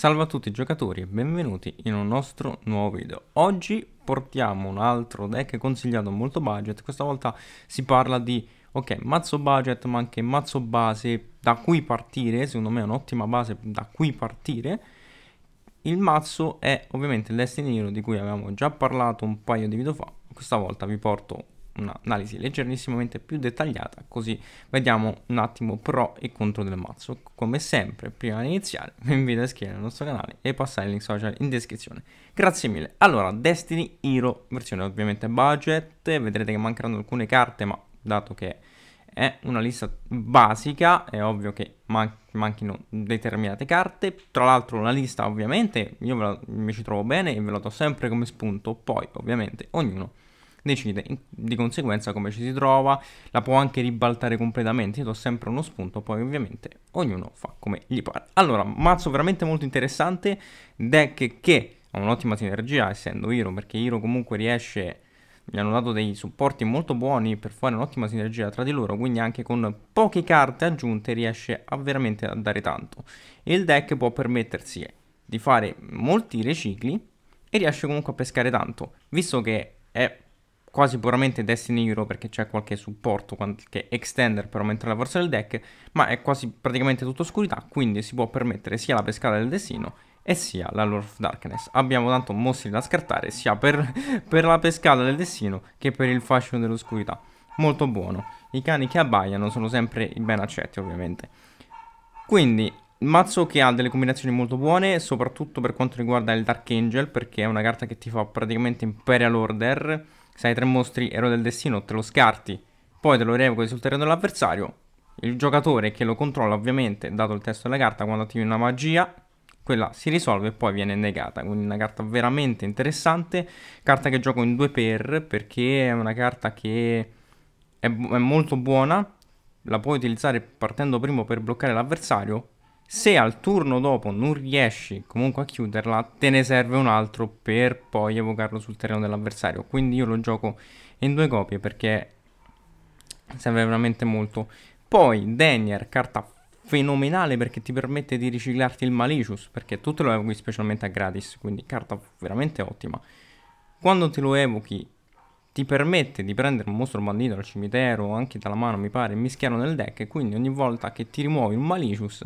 Salve a tutti i giocatori e benvenuti in un nostro nuovo video. Oggi portiamo un altro deck consigliato molto budget, questa volta si parla di ok, mazzo budget ma anche mazzo base da cui partire, secondo me è un'ottima base da cui partire. Il mazzo è ovviamente il Destiny Hero di cui avevamo già parlato un paio di video fa, questa volta vi porto un'analisi leggerissimamente più dettagliata, così vediamo un attimo pro e contro del mazzo. Come sempre, prima di iniziare, vi invito a iscrivervi al nostro canale e passare il link social in descrizione. Grazie mille. Allora, Destiny Hero, versione ovviamente budget, vedrete che mancheranno alcune carte, ma dato che è una lista basica, è ovvio che man manchino determinate carte, tra l'altro la lista ovviamente io la, mi ci trovo bene e ve la do sempre come spunto, poi ovviamente ognuno decide in, di conseguenza come ci si trova, la può anche ribaltare completamente, io do sempre uno spunto, poi ovviamente ognuno fa come gli pare. Allora, mazzo veramente molto interessante, deck che ha un'ottima sinergia essendo Hiro, perché Hiro comunque riesce mi hanno dato dei supporti molto buoni per fare un'ottima sinergia tra di loro, quindi anche con poche carte aggiunte riesce a veramente a dare tanto. Il deck può permettersi di fare molti recicli, e riesce comunque a pescare tanto, visto che è quasi puramente Destiny Hero perché c'è qualche supporto, qualche extender per aumentare la forza del deck, ma è quasi praticamente tutto oscurità, quindi si può permettere sia la pescata del destino e sia la Lord of Darkness. Abbiamo tanto mostri da scartare sia per, per la pescata del destino che per il fascino dell'oscurità. Molto buono. I cani che abbaiano sono sempre ben accetti ovviamente. Quindi mazzo che ha delle combinazioni molto buone, soprattutto per quanto riguarda il Dark Angel, perché è una carta che ti fa praticamente Imperial Order se hai tre mostri ero del destino te lo scarti, poi te lo revochi sul terreno dell'avversario, il giocatore che lo controlla ovviamente, dato il testo della carta, quando attivi una magia, quella si risolve e poi viene negata, quindi una carta veramente interessante, carta che gioco in due per perché è una carta che è, è molto buona, la puoi utilizzare partendo primo per bloccare l'avversario se al turno dopo non riesci comunque a chiuderla, te ne serve un altro per poi evocarlo sul terreno dell'avversario. Quindi io lo gioco in due copie perché serve veramente molto. Poi Denier, carta fenomenale perché ti permette di riciclarti il Malicious, perché tu te lo evochi specialmente a gratis, quindi carta veramente ottima. Quando te lo evochi ti permette di prendere un mostro bandito dal cimitero o anche dalla mano mi pare e mischiarlo nel deck, quindi ogni volta che ti rimuovi un Malicious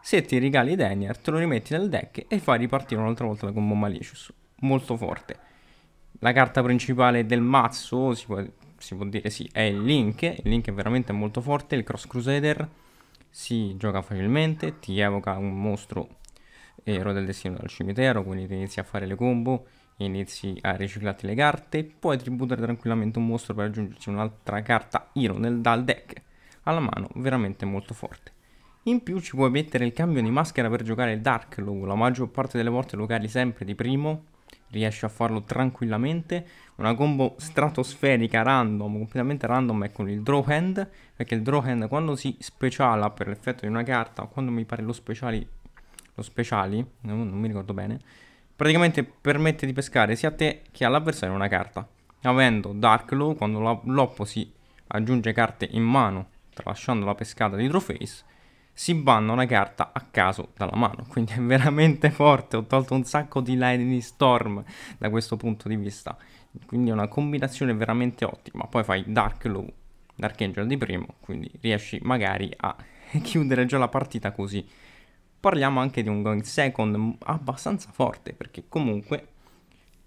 se ti regali Denier te lo rimetti nel deck e fai ripartire un'altra volta la combo Malicious, molto forte. La carta principale del mazzo, si può, si può dire sì, è il Link, il Link è veramente molto forte, il Cross Crusader si gioca facilmente, ti evoca un mostro ero del destino dal cimitero, quindi ti inizi a fare le combo, inizi a riciclarti le carte, puoi tributare tranquillamente un mostro per aggiungerci un'altra carta Iron dal deck alla mano, veramente molto forte. In più ci puoi mettere il cambio di maschera per giocare il Dark Low, la maggior parte delle volte lo cari sempre di primo, riesci a farlo tranquillamente. Una combo stratosferica random, completamente random è con il draw hand, perché il draw hand quando si speciala per l'effetto di una carta, o quando mi pare lo speciali, lo speciali, non, non mi ricordo bene, praticamente permette di pescare sia a te che all'avversario una carta. Avendo Dark Low, quando l'oppo si aggiunge carte in mano, tralasciando la pescata di Draw Face, si banna una carta a caso dalla mano, quindi è veramente forte, ho tolto un sacco di Lightning Storm da questo punto di vista, quindi è una combinazione veramente ottima, poi fai Dark Low, Dark Angel di primo, quindi riesci magari a chiudere già la partita così. Parliamo anche di un going second abbastanza forte, perché comunque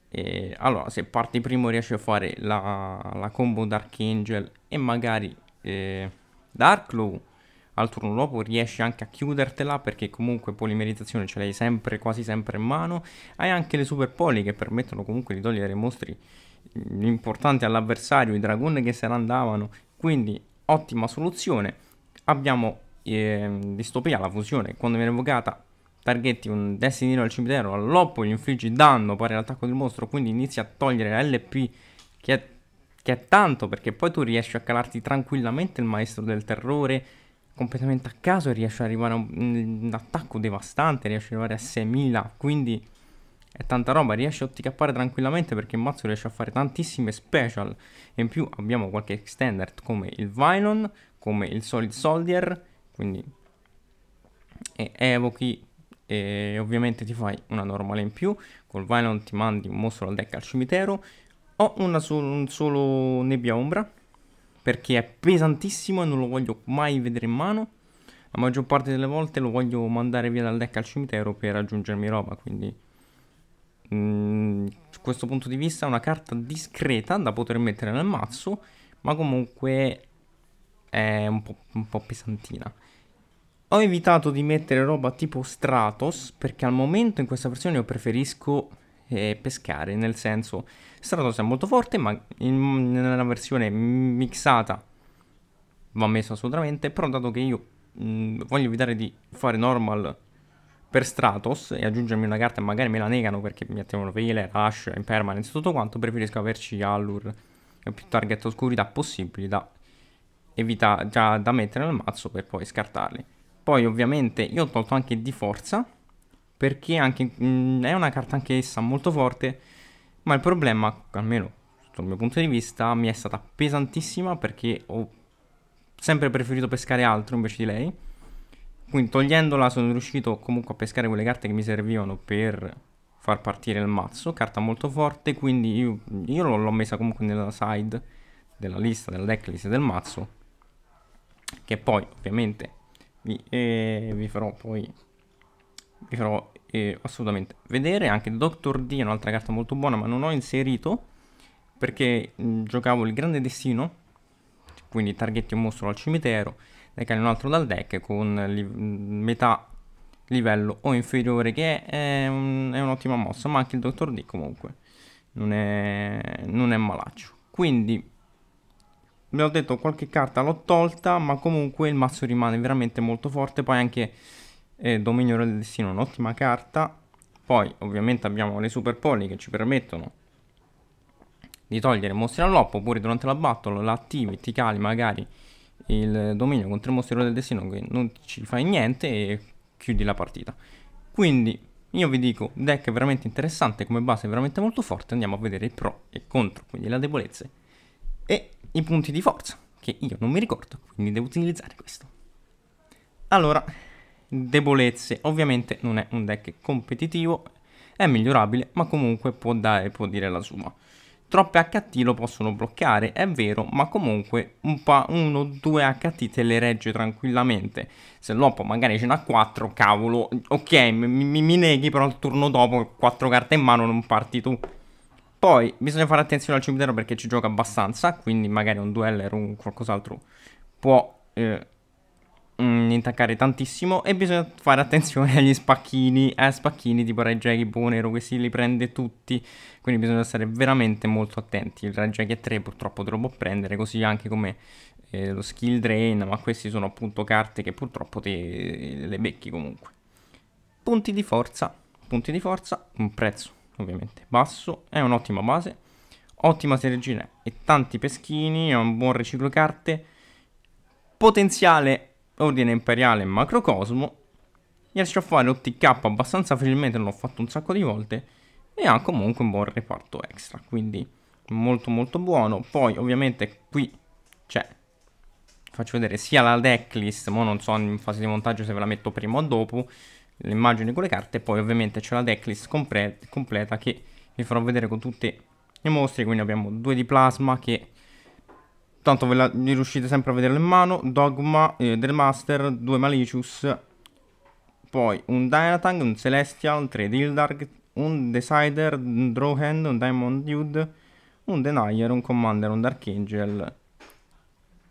e eh, allora, se parti primo riesci a fare la, la combo Dark Angel e magari eh, Dark Low al turno dopo riesci anche a chiudertela perché comunque polimerizzazione ce l'hai sempre, quasi sempre in mano. Hai anche le super poli che permettono comunque di togliere mostri mm, importanti all'avversario, i dragon che se ne andavano. Quindi ottima soluzione. Abbiamo eh, distopia, la fusione, quando viene evocata targhetti un destinino al cimitero, all'oppo gli infliggi danno pari all'attacco del mostro, quindi inizi a togliere lp che è che è tanto perché poi tu riesci a calarti tranquillamente il maestro del terrore completamente a caso e riesce ad arrivare a un, un attacco devastante, riesce ad arrivare a 6000, quindi è tanta roba, riesce a otticappare tranquillamente perché il mazzo riesce a fare tantissime special e in più abbiamo qualche extended come il Vylon, come il Solid Soldier, quindi e evochi e ovviamente ti fai una normale in più, col Vylon ti mandi un mostro al deck al cimitero o una sol un solo nebbia ombra perché è pesantissimo e non lo voglio mai vedere in mano. La maggior parte delle volte lo voglio mandare via dal deck al cimitero per aggiungermi roba, quindi... Mm, da questo punto di vista è una carta discreta da poter mettere nel mazzo, ma comunque è un po', un po pesantina. Ho evitato di mettere roba tipo Stratos, perché al momento in questa versione io preferisco e pescare, nel senso Stratos è molto forte, ma in, nella versione mixata va messa assolutamente, però dato che io mh, voglio evitare di fare normal per Stratos e aggiungermi una carta e magari me la negano perché mi attivano Veiler, Ash, Impermanence, tutto quanto, preferisco averci Allure e più target oscurità possibili da, evitare, già da mettere nel mazzo per poi scartarli. Poi ovviamente io ho tolto anche di forza perché anche, mh, mm, è una carta anch'essa molto forte, ma il problema, almeno dal mio punto di vista, mi è stata pesantissima perché ho sempre preferito pescare altro invece di lei. Quindi togliendola sono riuscito comunque a pescare quelle carte che mi servivano per far partire il mazzo, carta molto forte, quindi io, io l'ho messa comunque nella side della lista, della decklist del mazzo, che poi ovviamente vi, eh, vi farò poi vi farò eh, assolutamente vedere. Anche Doctor D è un'altra carta molto buona, ma non ho inserito perché mh, giocavo il Grande Destino, quindi targhetti un mostro al cimitero, ne cani un altro dal deck con li metà livello o inferiore, che è, è un'ottima mossa, ma anche il Doctor D comunque non è, non è malaccio. Quindi Mi ho detto qualche carta l'ho tolta ma comunque il mazzo rimane veramente molto forte poi anche e Dominio del Destino, è un'ottima carta. Poi ovviamente abbiamo le Super Poli che ci permettono di togliere mostri all'oppo, oppure durante la battle la attivi, ti cali magari il dominio contro il mostro del destino che non ci fai niente e chiudi la partita. Quindi io vi dico, deck veramente interessante, come base veramente molto forte, andiamo a vedere i pro e contro, quindi le debolezze e i punti di forza, che io non mi ricordo, quindi devo utilizzare questo. Allora, debolezze. Ovviamente non è un deck competitivo, è migliorabile, ma comunque può, dare, può dire la sua. Troppe HT lo possono bloccare, è vero, ma comunque un pa- uno o due HT te le regge tranquillamente. Se l'Oppo magari ce n'ha 4, cavolo, ok, mi, mi, mi neghi, però il turno dopo 4 carte in mano non parti tu. Poi bisogna fare attenzione al cimitero perché ci gioca abbastanza, quindi magari un dueller o un qualcos'altro può eh, mm, intaccare tantissimo e bisogna fare attenzione agli spacchini, eh, spacchini tipo Red Jack, Bonero, questi li prende tutti, quindi bisogna stare veramente molto attenti. Il Red Jack 3 purtroppo te lo può prendere, così anche come eh, lo Skill Drain, ma questi sono appunto carte che purtroppo te eh, le becchi comunque. Punti di forza, punti di forza, un prezzo ovviamente basso, è un'ottima base, ottima sergina e tanti peschini, è un buon riciclo carte potenziale ordine imperiale macrocosmo riesce a fare OTK abbastanza facilmente, l'ho fatto un sacco di volte, e ha comunque un buon reparto extra, quindi molto molto buono. Poi ovviamente qui c'è, faccio vedere sia la decklist, ma non so in fase di montaggio se ve la metto prima o dopo, l'immagine con le carte, poi ovviamente c'è la decklist comple completa che vi farò vedere con tutte le mostre, quindi abbiamo due di plasma che Tanto ve la, riuscite sempre a vederlo in mano. Dogma, eh, Del Master, 2 Malicious. Poi un Dynatang, un Celestial, 3 Dildark, un Decider, un Drawhand, un Diamond Dude, un Denier, un Commander, un Dark Angel.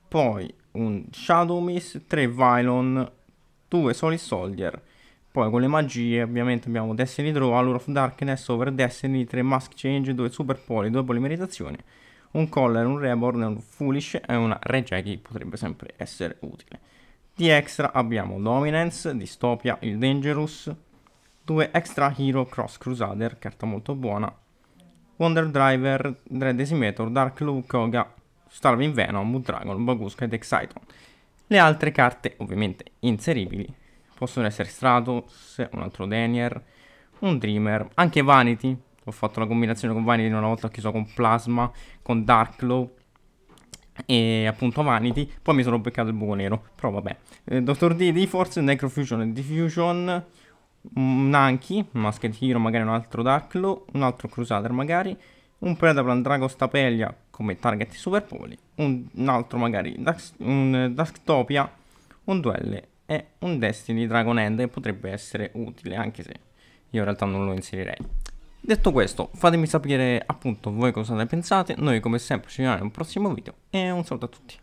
Poi un Shadow Miss, 3 Vylon, 2 Solid Soldier. Poi con le magie ovviamente abbiamo Destiny Draw, Allure of Darkness, Over Destiny, 3 Mask Change, 2 Super Poli, 2 Polimerizzazione un collar, un reborn, un foolish e una rejeki potrebbe sempre essere utile. Di extra abbiamo Dominance, Distopia, il Dangerous, due Extra Hero Cross Crusader, carta molto buona, Wonder Driver, Dread Decimator, Dark Lou, Koga, Starving Venom, Mood Dragon, Baguska ed Exciton. Le altre carte, ovviamente inseribili, possono essere Stratos, un altro Denier, un Dreamer, anche Vanity, ho fatto la combinazione con Vanity una volta ho chiuso con Plasma, con Darklow e appunto Vanity, poi mi sono beccato il buco nero, però vabbè. Eh, Dottor D, D-Force, Necrofusion e Diffusion, un mm, Anki, Masked Hero, magari un altro Darklow, un altro Crusader magari, un Predaplan Drago Stapelia come target Superpoli, un, un altro magari Dax, un Dusktopia, un Duelle e un Destiny Dragon End che potrebbe essere utile anche se io in realtà non lo inserirei. Detto questo, fatemi sapere appunto voi cosa ne pensate, noi come sempre ci vediamo in un prossimo video e un saluto a tutti.